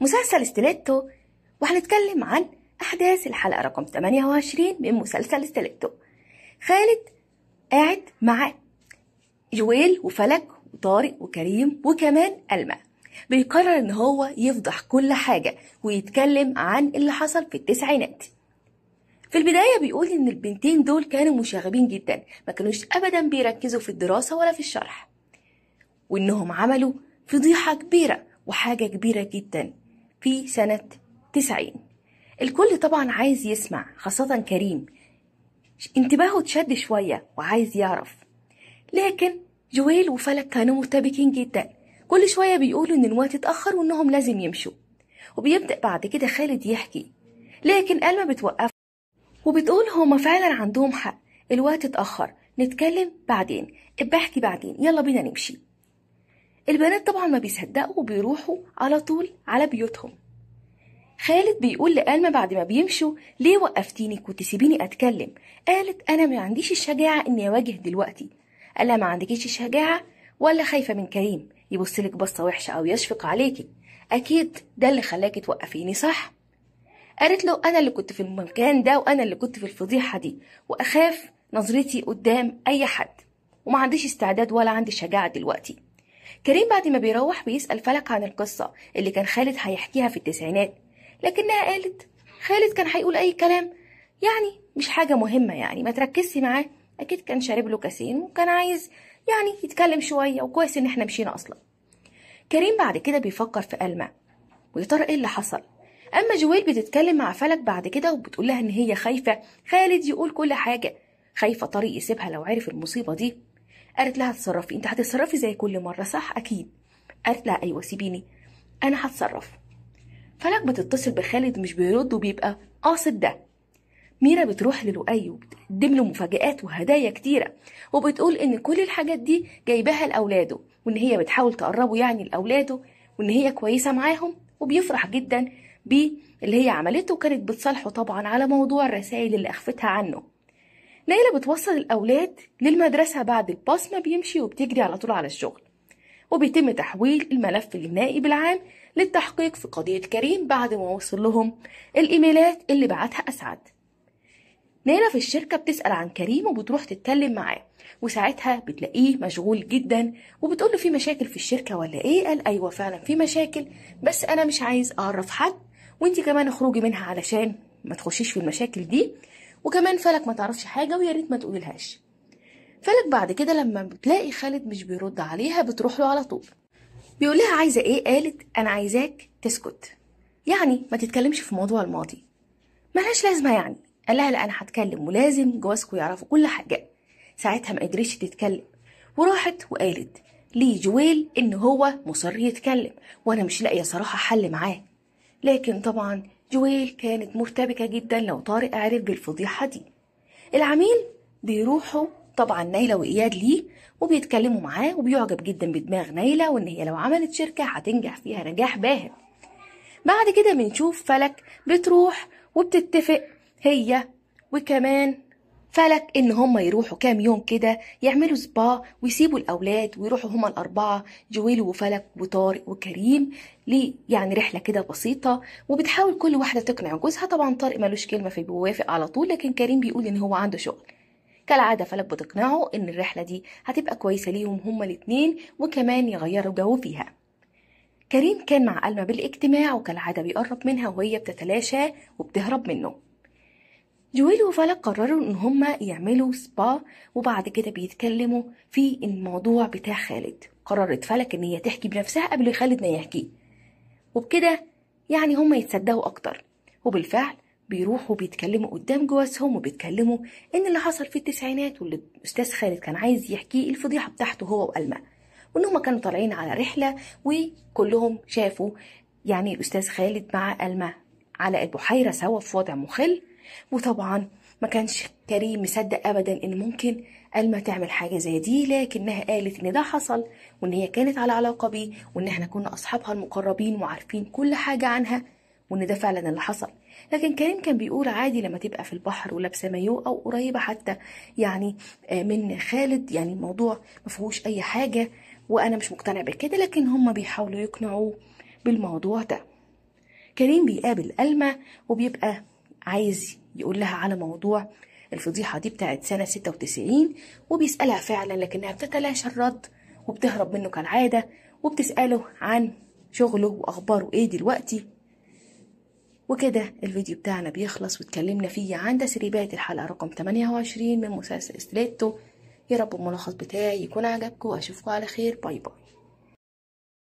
مسلسل ستيليتو وهنتكلم عن أحداث الحلقة رقم 28 من مسلسل ستيليتو خالد قاعد مع جويل وفلك وطارق وكريم وكمان ألمى بيقرر إن هو يفضح كل حاجة ويتكلم عن اللي حصل في التسعينات في البداية بيقول إن البنتين دول كانوا مشاغبين جدا ما كانوش أبدا بيركزوا في الدراسة ولا في الشرح وإنهم عملوا فضيحة كبيرة وحاجة كبيرة جدا في سنة 90 الكل طبعا عايز يسمع خاصة كريم انتباهه اتشد شوية وعايز يعرف لكن جويل وفلك كانوا مرتبكين جدا كل شوية بيقولوا إن الوقت اتأخر وإنهم لازم يمشوا وبيبدأ بعد كده خالد يحكي لكن ألما بتوقف وبتقول هما فعلا عندهم حق الوقت اتأخر نتكلم بعدين احكي بعدين يلا بينا نمشي البنات طبعا ما بيصدقوا وبيروحوا على طول على بيوتهم خالد بيقول لألما بعد ما بيمشوا ليه وقفتيني كنت سيبيني أتكلم قالت أنا ما عنديش الشجاعة إني أواجه دلوقتي قالها ما عندكيش الشجاعة ولا خايفة من كريم يبصلك بصة وحشة أو يشفق عليكي أكيد ده اللي خلاكي توقفيني صح قالت له أنا اللي كنت في المكان ده وأنا اللي كنت في الفضيحة دي وأخاف نظرتي قدام أي حد وما عنديش استعداد ولا عندي شجاعة دلوقتي كريم بعد ما بيروح بيسأل فلك عن القصة اللي كان خالد هيحكيها في التسعينات لكنها قالت خالد كان هيقول أي كلام يعني مش حاجة مهمة يعني ما تركزي معاه أكيد كان شارب له كاسين وكان عايز يعني يتكلم شوية وكويس إن إحنا مشينا أصلا كريم بعد كده بيفكر في ألمع ويا ترى إيه اللي حصل أما جويل بتتكلم مع فلك بعد كده وبتقول لها إن هي خايفة خالد يقول كل حاجة خايفة طارق يسيبها لو عرف المصيبة دي قالت لها اتصرفي انت هتتصرفي زي كل مره صح اكيد قالت لها ايوه سيبيني انا هتصرف فلك بتتصل بخالد مش بيرد وبيبقى قاصد ده ميرا بتروح للؤي وبتقدم له مفاجآت وهدايا كتيرة وبتقول إن كل الحاجات دي جايباها لأولاده وإن هي بتحاول تقربه يعني لأولاده وإن هي كويسة معاهم وبيفرح جدا باللي هي عملته وكانت بتصالحه طبعا على موضوع الرسائل اللي أخفتها عنه ليلى بتوصل الأولاد للمدرسة بعد الباص ما بيمشي وبتجري على طول على الشغل وبيتم تحويل الملف النائب العام للتحقيق في قضية كريم بعد ما وصل لهم الإيميلات اللي بعتها أسعد نيلة في الشركة بتسأل عن كريم وبتروح تتكلم معاه وساعتها بتلاقيه مشغول جدا وبتقول له في مشاكل في الشركة ولا إيه قال أيوة فعلا في مشاكل بس أنا مش عايز أعرف حد وانتي كمان اخرجي منها علشان ما تخشيش في المشاكل دي وكمان فلك ما تعرفش حاجه ويا ريت ما تقوليلهاش فلك بعد كده لما بتلاقي خالد مش بيرد عليها بتروح له على طول بيقولها عايزه ايه قالت انا عايزاك تسكت يعني ما تتكلمش في موضوع الماضي ملهاش لازمه يعني قال لها لا انا هتكلم ولازم جوازكم يعرفوا كل حاجه ساعتها ما قدرتش تتكلم وراحت وقالت لي جويل ان هو مصر يتكلم وانا مش لاقيه صراحه حل معاه لكن طبعا جويل كانت مرتبكة جدا لو طارق عرف بالفضيحة دي العميل بيروحوا طبعا نايلة وإياد ليه وبيتكلموا معاه وبيعجب جدا بدماغ نايلة وإن هي لو عملت شركة هتنجح فيها نجاح باهر بعد كده بنشوف فلك بتروح وبتتفق هي وكمان فلك ان هم يروحوا كام يوم كده يعملوا سبا ويسيبوا الاولاد ويروحوا هما الاربعه جويل وفلك وطارق وكريم ليه يعني رحله كده بسيطه وبتحاول كل واحده تقنع جوزها طبعا طارق ملوش كلمه في بيوافق على طول لكن كريم بيقول ان هو عنده شغل كالعاده فلك بتقنعه ان الرحله دي هتبقى كويسه ليهم هما الاتنين وكمان يغيروا جو فيها كريم كان مع ألما بالاجتماع وكالعادة بيقرب منها وهي بتتلاشى وبتهرب منه جويل وفلك قرروا ان هما يعملوا سبا وبعد كده بيتكلموا في الموضوع بتاع خالد قررت فلك ان هي تحكي بنفسها قبل خالد ما يحكي وبكده يعني هما يتصدقوا اكتر وبالفعل بيروحوا بيتكلموا قدام جوازهم وبيتكلموا ان اللي حصل في التسعينات واللي استاذ خالد كان عايز يحكيه الفضيحه بتاعته هو والما وان هما كانوا طالعين على رحله وكلهم شافوا يعني الاستاذ خالد مع الما على البحيره سوا في وضع مخل وطبعا ما كانش كريم مصدق ابدا ان ممكن الما تعمل حاجه زي دي لكنها قالت ان ده حصل وان هي كانت على علاقه بيه وان احنا كنا اصحابها المقربين وعارفين كل حاجه عنها وان ده فعلا اللي حصل لكن كريم كان بيقول عادي لما تبقى في البحر ولابسه مايو او قريبه حتى يعني آه، من خالد يعني الموضوع ما فيهوش اي حاجه وانا مش مقتنع بكده لكن هم بيحاولوا يقنعوه بالموضوع ده كريم بيقابل ألما وبيبقى عايز يقول لها على موضوع الفضيحة دي بتاعت سنة 96 وبيسألها فعلا لكنها بتتلاشى الرد وبتهرب منه كالعادة وبتسأله عن شغله وأخباره إيه دلوقتي وكده الفيديو بتاعنا بيخلص واتكلمنا فيه عن تسريبات الحلقة رقم 28 من مسلسل استريتو يا رب الملخص بتاعي يكون عجبكم واشوفكم على خير باي باي